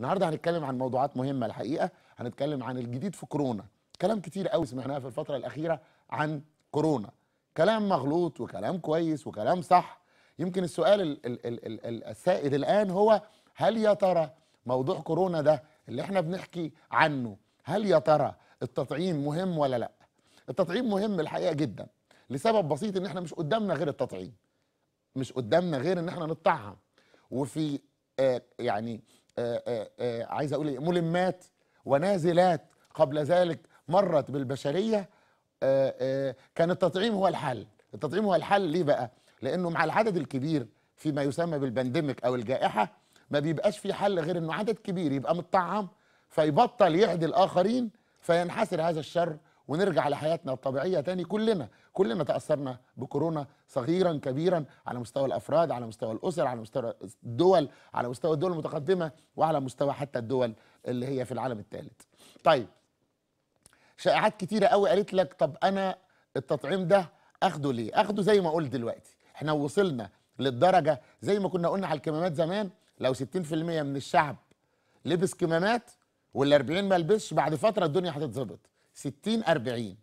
النهارده هنتكلم عن موضوعات مهمه الحقيقه هنتكلم عن الجديد في كورونا كلام كتير قوي سمعناه في الفتره الاخيره عن كورونا كلام مغلوط وكلام كويس وكلام صح يمكن السؤال الـ الـ الـ الـ السائد الان هو هل يا ترى موضوع كورونا ده اللي احنا بنحكي عنه هل يا ترى التطعيم مهم ولا لا التطعيم مهم الحقيقه جدا لسبب بسيط ان احنا مش قدامنا غير التطعيم مش قدامنا غير ان احنا نطعم وفي آه يعني آه، آه، آه، عايز اقول ايه ملمات ونازلات قبل ذلك مرت بالبشريه كان التطعيم هو الحل التطعيم هو الحل ليه بقى لانه مع العدد الكبير فيما يسمى بالبندمك او الجائحه ما بيبقاش في حل غير انه عدد كبير يبقى متطعم فيبطل يعدي الاخرين فينحسر هذا الشر ونرجع لحياتنا الطبيعيه تاني كلنا كلنا تاثرنا بكورونا صغيرا كبيرا على مستوى الافراد على مستوى الاسر على مستوى الدول على مستوى الدول المتقدمه وعلى مستوى حتى الدول اللي هي في العالم الثالث طيب شائعات كتيره قوي قالت لك طب انا التطعيم ده اخده ليه اخده زي ما قلت دلوقتي احنا وصلنا للدرجه زي ما كنا قلنا على الكمامات زمان لو 60% من الشعب لبس كمامات وال 40 ما لبسش بعد فتره الدنيا هتتظبط 60 40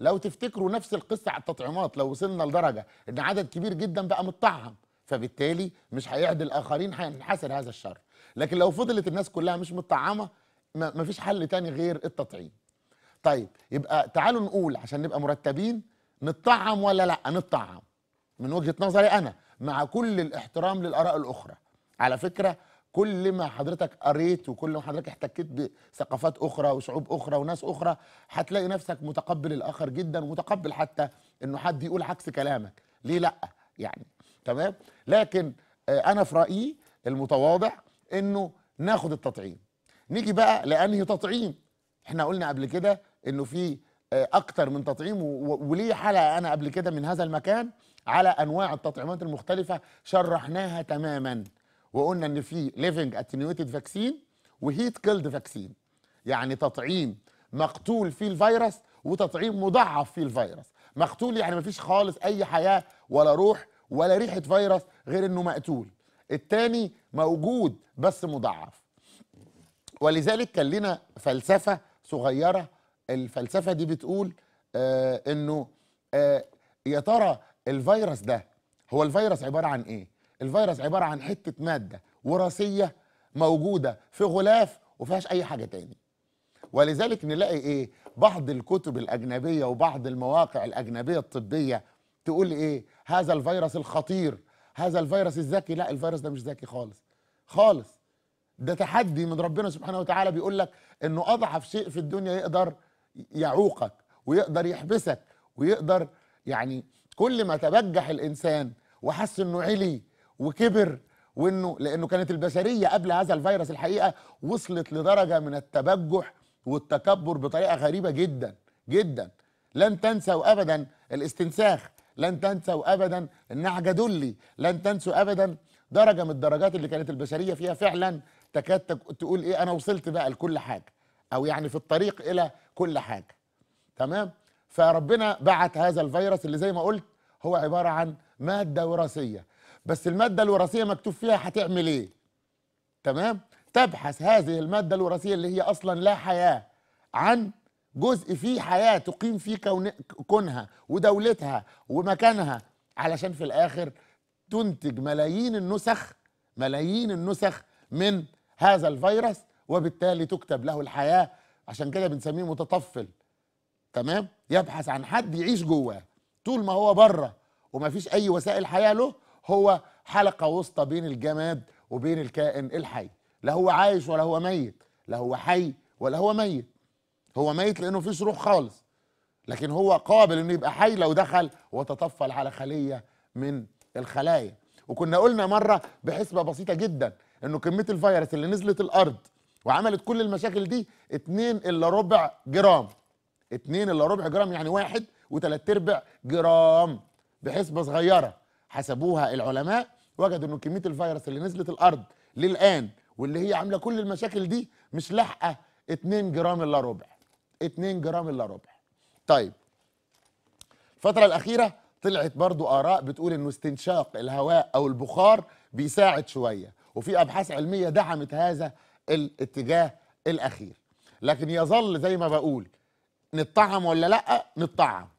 لو تفتكروا نفس القصه على التطعيمات لو وصلنا لدرجه ان عدد كبير جدا بقى متطعم فبالتالي مش هيعدي الاخرين هينحسر هذا الشر لكن لو فضلت الناس كلها مش متطعمه مفيش حل تاني غير التطعيم طيب يبقى تعالوا نقول عشان نبقى مرتبين نتطعم ولا لا نتطعم من وجهه نظري انا مع كل الاحترام للاراء الاخرى على فكره كل ما حضرتك قريت وكل ما حضرتك احتكيت بثقافات اخرى وشعوب اخرى وناس اخرى هتلاقي نفسك متقبل الاخر جدا ومتقبل حتى انه حد يقول عكس كلامك ليه لا يعني تمام لكن آه، انا في رايي المتواضع انه ناخد التطعيم نيجي بقى لانهي تطعيم احنا قلنا قبل كده انه في آه، اكتر من تطعيم وليه حلقه انا قبل كده من هذا المكان على انواع التطعيمات المختلفه شرحناها تماما وقلنا ان في ليفنج اتنيويتد فاكسين وهيت كيلد فاكسين يعني تطعيم مقتول فيه الفيروس وتطعيم مضاعف فيه الفيروس مقتول يعني مفيش خالص اي حياه ولا روح ولا ريحه فيروس غير انه مقتول الثاني موجود بس مضاعف ولذلك كان لنا فلسفه صغيره الفلسفه دي بتقول آه انه آه يا ترى الفيروس ده هو الفيروس عباره عن ايه الفيروس عباره عن حته ماده وراثيه موجوده في غلاف وفيهاش اي حاجه تاني ولذلك نلاقي ايه بعض الكتب الاجنبيه وبعض المواقع الاجنبيه الطبيه تقول ايه هذا الفيروس الخطير هذا الفيروس الذكي لا الفيروس ده مش ذكي خالص خالص ده تحدي من ربنا سبحانه وتعالى بيقول لك انه اضعف شيء في الدنيا يقدر يعوقك ويقدر يحبسك ويقدر يعني كل ما تبجح الانسان وحس انه علي وكبر وانه لانه كانت البشريه قبل هذا الفيروس الحقيقه وصلت لدرجه من التبجح والتكبر بطريقه غريبه جدا جدا لن تنسوا ابدا الاستنساخ لن تنسوا ابدا النعجه دلي لن تنسوا ابدا درجه من الدرجات اللي كانت البشريه فيها فعلا تكاد تقول ايه انا وصلت بقى لكل حاجه او يعني في الطريق الى كل حاجه تمام فربنا بعت هذا الفيروس اللي زي ما قلت هو عباره عن ماده وراثيه بس الماده الوراثيه مكتوب فيها هتعمل ايه تمام تبحث هذه الماده الوراثيه اللي هي اصلا لا حياه عن جزء فيه حياه تقيم فيه كون... كونها ودولتها ومكانها علشان في الاخر تنتج ملايين النسخ ملايين النسخ من هذا الفيروس وبالتالي تكتب له الحياه عشان كده بنسميه متطفل تمام يبحث عن حد يعيش جواه طول ما هو بره ومفيش اي وسائل حياه له هو حلقه وسطى بين الجماد وبين الكائن الحي لا هو عايش ولا هو ميت لا هو حي ولا هو ميت هو ميت لانه مفيش روح خالص لكن هو قابل انه يبقى حي لو دخل وتطفل على خليه من الخلايا وكنا قلنا مره بحسبه بسيطه جدا انه كميه الفيروس اللي نزلت الارض وعملت كل المشاكل دي 2 الا ربع جرام 2 الا ربع جرام يعني واحد وتلات ارباع جرام بحسبه صغيره حسبوها العلماء وجدوا ان كميه الفيروس اللي نزلت الارض للان واللي هي عامله كل المشاكل دي مش لاحقه 2 جرام الا ربع 2 جرام الا ربع طيب الفتره الاخيره طلعت برضو اراء بتقول انه استنشاق الهواء او البخار بيساعد شويه وفي ابحاث علميه دعمت هذا الاتجاه الاخير لكن يظل زي ما بقول نطعم ولا لا نطعم